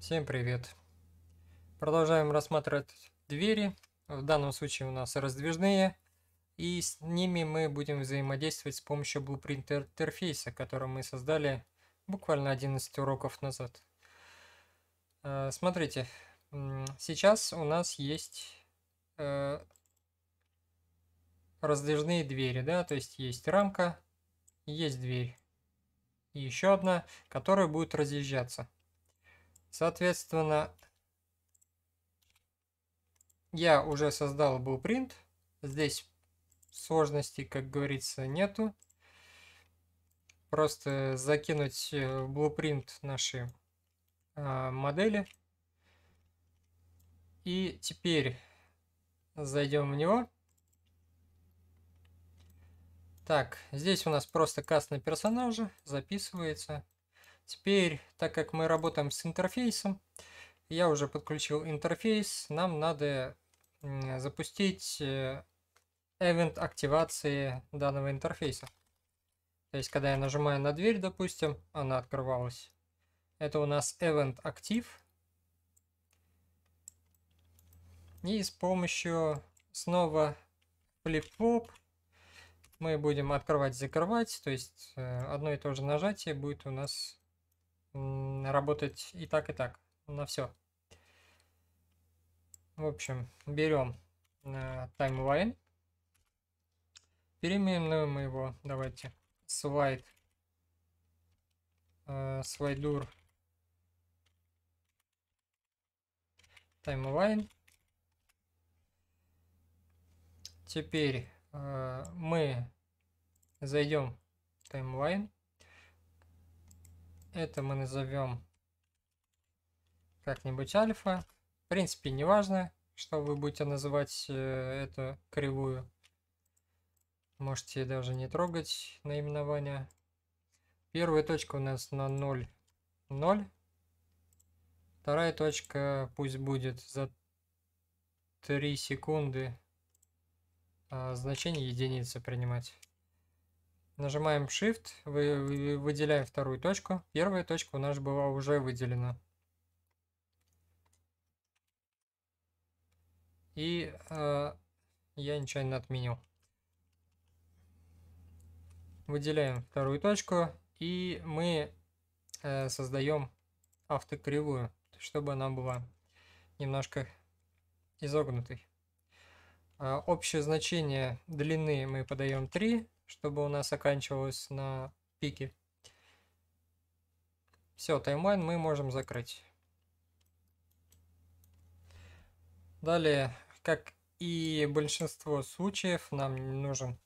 Всем привет! Продолжаем рассматривать двери. В данном случае у нас раздвижные. И с ними мы будем взаимодействовать с помощью Blueprint интерфейса, который мы создали буквально 11 уроков назад. Э, смотрите, сейчас у нас есть э, раздвижные двери, да, то есть есть рамка, есть дверь и еще одна, которая будет разъезжаться. Соответственно, я уже создал был принт. Здесь сложностей, как говорится, нету. Просто закинуть э, в blueprint наши э, модели. И теперь зайдем в него. Так, здесь у нас просто каст на персонажа записывается. Теперь, так как мы работаем с интерфейсом, я уже подключил интерфейс, нам надо запустить э, event активации данного интерфейса. То есть, когда я нажимаю на дверь, допустим, она открывалась. Это у нас event актив. И с помощью снова flip-flop мы будем открывать-закрывать. То есть, э, одно и то же нажатие будет у нас работать и так, и так, на все. В общем, берем э, таймлайн, переименуем его, давайте, слайд, э, слайдур, таймлайн. Теперь э, мы зайдем в таймлайн. Это мы назовем как-нибудь альфа. В принципе, не важно, что вы будете называть э, эту кривую. Можете даже не трогать наименование. Первая точка у нас на 0, 0. Вторая точка пусть будет за 3 секунды а, значение единицы принимать. Нажимаем Shift, вы выделяем вторую точку. Первая точка у нас была уже выделена. И э, я нечаянно отменил. Выделяем вторую точку. И мы э, создаем автокривую, чтобы она была немножко изогнутой. Э, общее значение длины мы подаем 3 чтобы у нас оканчивалось на пике. Все, таймлайн мы можем закрыть. Далее, как и большинство случаев, нам нужен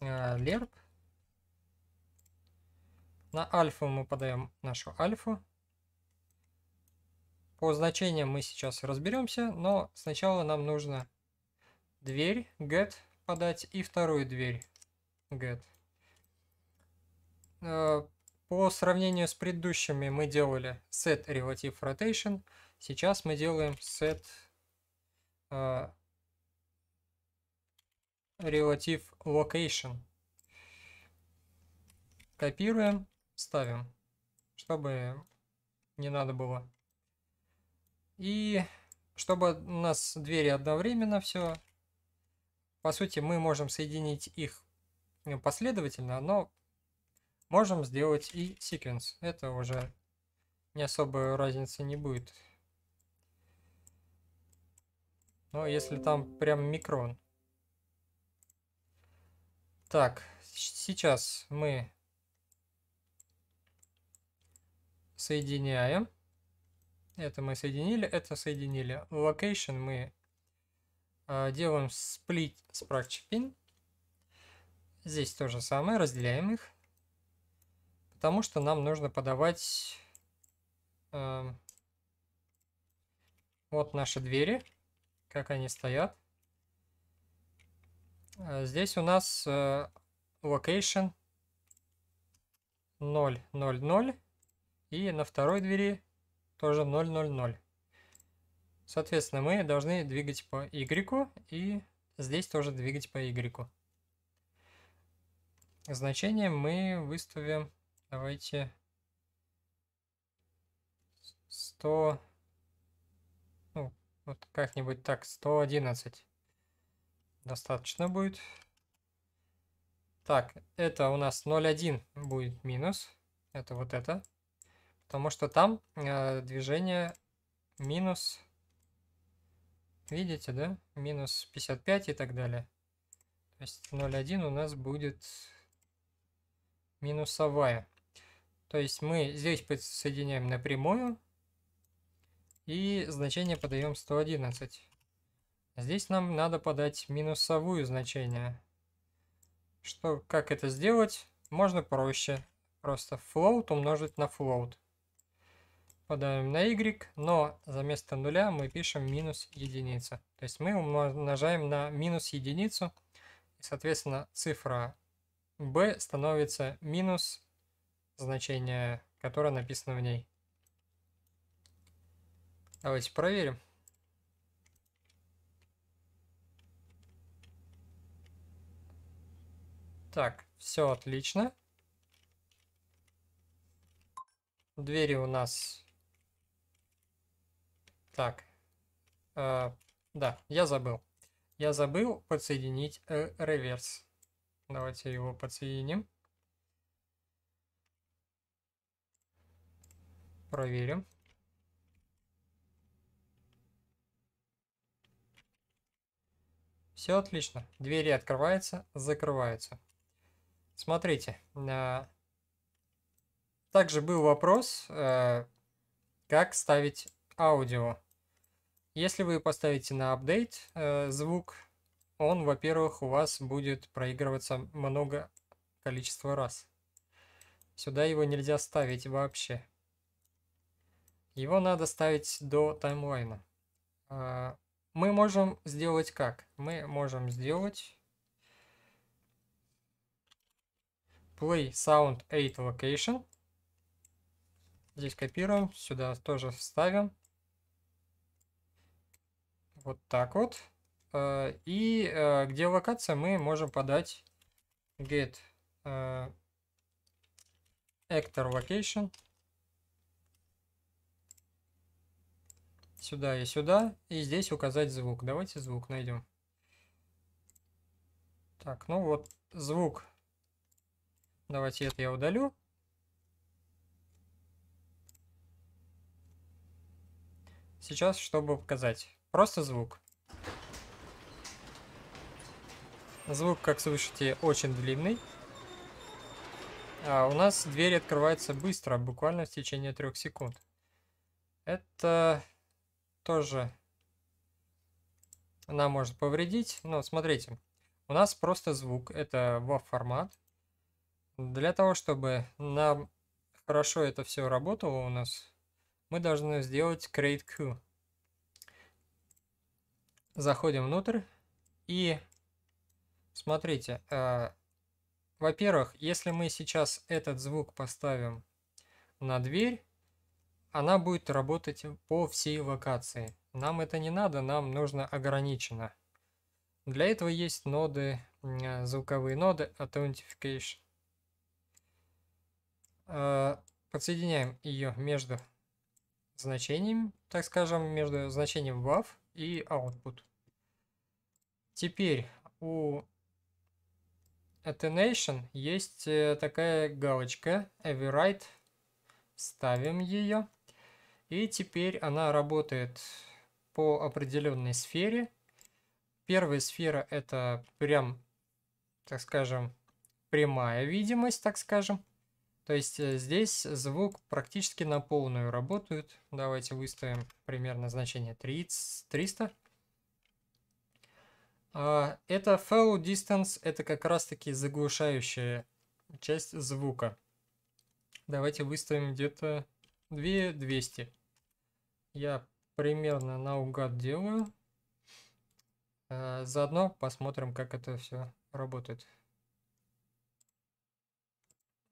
э, лерп. На альфу мы подаем нашу альфу. По значениям мы сейчас разберемся, но сначала нам нужно дверь get подать и вторую дверь get. Э, по сравнению с предыдущими мы делали set relative rotation. Сейчас мы делаем set э, relative location. Копируем, ставим, чтобы не надо было. И чтобы у нас двери одновременно все по сути, мы можем соединить их последовательно, но можем сделать и sequence, Это уже не особой разницы не будет. Но если там прям микрон. Так, сейчас мы соединяем. Это мы соединили, это соединили. Location мы а, делаем сплит с пракчепин. Здесь то же самое, разделяем их. Потому что нам нужно подавать э, вот наши двери, как они стоят. А, здесь у нас э, location 0, 0, 0. И на второй двери тоже 0, 0, 0. Соответственно, мы должны двигать по y, и здесь тоже двигать по y. Значение мы выставим, давайте, 100, ну, вот как-нибудь так, 111 достаточно будет. Так, это у нас 0,1 будет минус, это вот это, потому что там э, движение минус Видите, да? Минус 55 и так далее. То есть 0,1 у нас будет минусовая. То есть мы здесь подсоединяем напрямую и значение подаем 111. Здесь нам надо подать минусовую значение. Что, как это сделать? Можно проще. Просто float умножить на float подаем на y, но за место нуля мы пишем минус единица. То есть мы умножаем на минус единицу, и, соответственно, цифра b становится минус значение, которое написано в ней. Давайте проверим. Так, все отлично. Двери у нас так. Э, да, я забыл. Я забыл подсоединить э, реверс. Давайте его подсоединим. Проверим. Все отлично. Двери открываются, закрываются. Смотрите. Э, также был вопрос, э, как ставить аудио если вы поставите на апдейт э, звук, он, во-первых, у вас будет проигрываться много количество раз. Сюда его нельзя ставить вообще. Его надо ставить до таймлайна. Э, мы можем сделать как? Мы можем сделать play sound 8 location. Здесь копируем, сюда тоже вставим вот так вот. Э, и э, где локация, мы можем подать get э, actor location сюда и сюда. И здесь указать звук. Давайте звук найдем. Так, ну вот звук. Давайте это я удалю. Сейчас, чтобы показать. Просто звук. Звук, как слышите, очень длинный. А у нас двери открываются быстро, буквально в течение трех секунд. Это тоже она может повредить. Но смотрите, у нас просто звук, это WAV формат. Для того, чтобы нам хорошо это все работало у нас, мы должны сделать create queue. Заходим внутрь. И смотрите, э, во-первых, если мы сейчас этот звук поставим на дверь, она будет работать по всей локации. Нам это не надо, нам нужно ограничено. Для этого есть ноды, звуковые ноды Authentication. Э, подсоединяем ее между значениями, так скажем, между значением WAV и output. Теперь у Attenation есть э, такая галочка Everride. Ставим ее. И теперь она работает по определенной сфере. Первая сфера это прям, так скажем, прямая видимость, так скажем. То есть э, здесь звук практически на полную работает. Давайте выставим примерно значение 30, 300. А, это fellow distance, это как раз таки заглушающая часть звука. Давайте выставим где-то 2200. Я примерно наугад делаю. А, заодно посмотрим, как это все работает.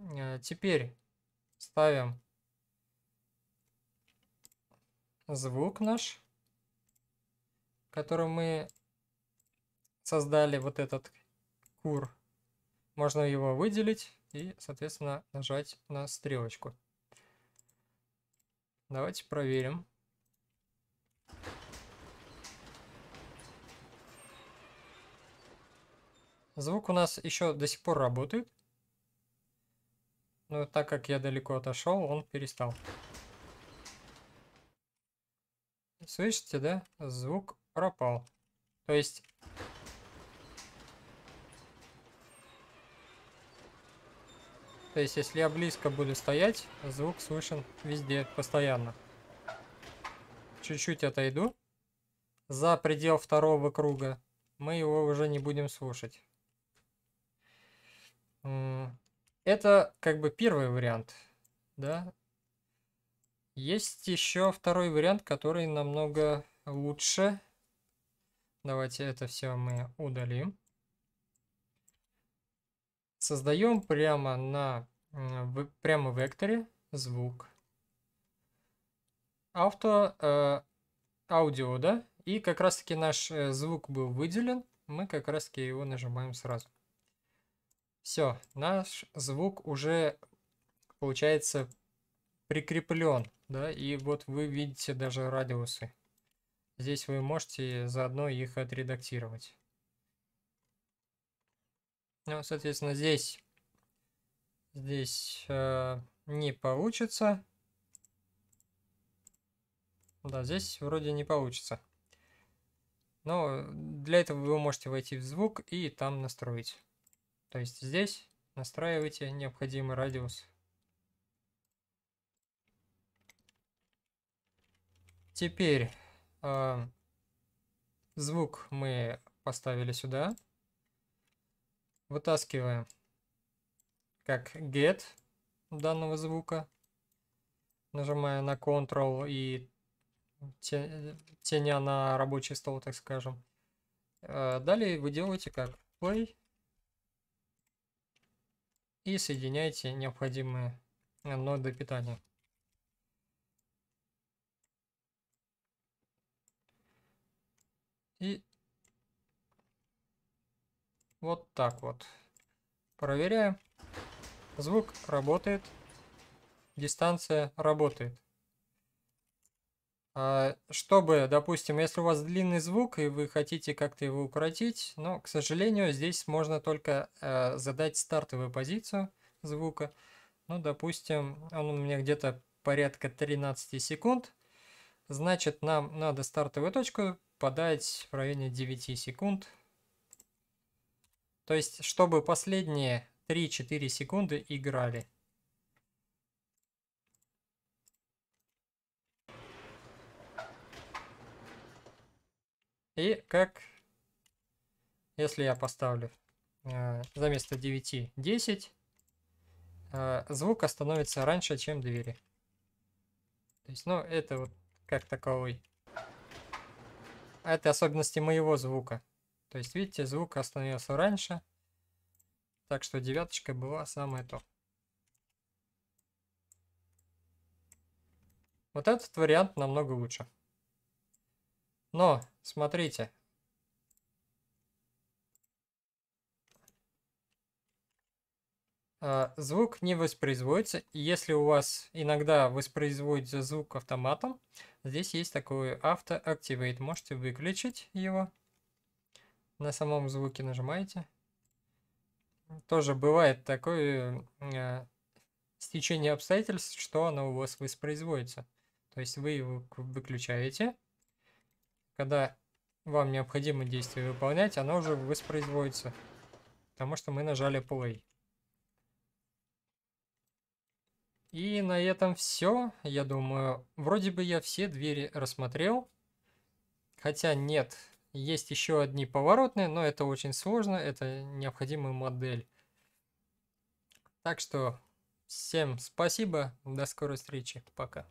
Э, теперь ставим звук наш, который мы создали, вот этот кур. Можно его выделить и, соответственно, нажать на стрелочку. Давайте проверим. Звук у нас еще до сих пор работает. Но так как я далеко отошел, он перестал. Слышите, да? Звук пропал. То есть... То есть, если я близко буду стоять, звук слышен везде, постоянно. Чуть-чуть отойду. За предел второго круга мы его уже не будем слушать. Это как бы первый вариант, да. Есть еще второй вариант, который намного лучше. Давайте это все мы удалим. Создаем прямо на прямо в векторе звук. Авто, э, аудио, да? И как раз таки наш э, звук был выделен. Мы как раз таки его нажимаем сразу. Все, наш звук уже, получается, прикреплен, да, и вот вы видите даже радиусы. Здесь вы можете заодно их отредактировать. Ну, соответственно, здесь, здесь э, не получится. Да, здесь вроде не получится. Но э, для этого вы можете войти в звук и там настроить. То есть здесь настраивайте необходимый радиус. Теперь э, звук мы поставили сюда. Вытаскиваем как get данного звука. Нажимая на Ctrl и теня на рабочий стол, так скажем. А, далее вы делаете как play и соединяйте необходимые э, ноды питания. И вот так вот. Проверяем. Звук работает. Дистанция работает. А, чтобы, допустим, если у вас длинный звук и вы хотите как-то его укоротить, но, к сожалению, здесь можно только э, задать стартовую позицию звука. Ну, допустим, он у меня где-то порядка 13 секунд. Значит, нам надо стартовую точку подать в районе 9 секунд. То есть, чтобы последние 3-4 секунды играли. И как, если я поставлю э, за место 9 10, э, звук остановится раньше, чем двери. То есть, ну, это вот как таковой. Это особенности моего звука. То есть, видите, звук остановился раньше. Так что девяточка была самое то. Вот этот вариант намного лучше. Но, смотрите. А, звук не воспроизводится. Если у вас иногда воспроизводится звук автоматом, здесь есть такой авто Activate. Можете выключить его. На самом звуке нажимаете. Тоже бывает такое э, стечение обстоятельств, что оно у вас воспроизводится. То есть вы его выключаете, когда вам необходимо действие выполнять, оно уже воспроизводится, потому что мы нажали play. И на этом все. Я думаю, вроде бы я все двери рассмотрел. Хотя нет, есть еще одни поворотные, но это очень сложно, это необходимая модель. Так что всем спасибо, до скорой встречи, пока.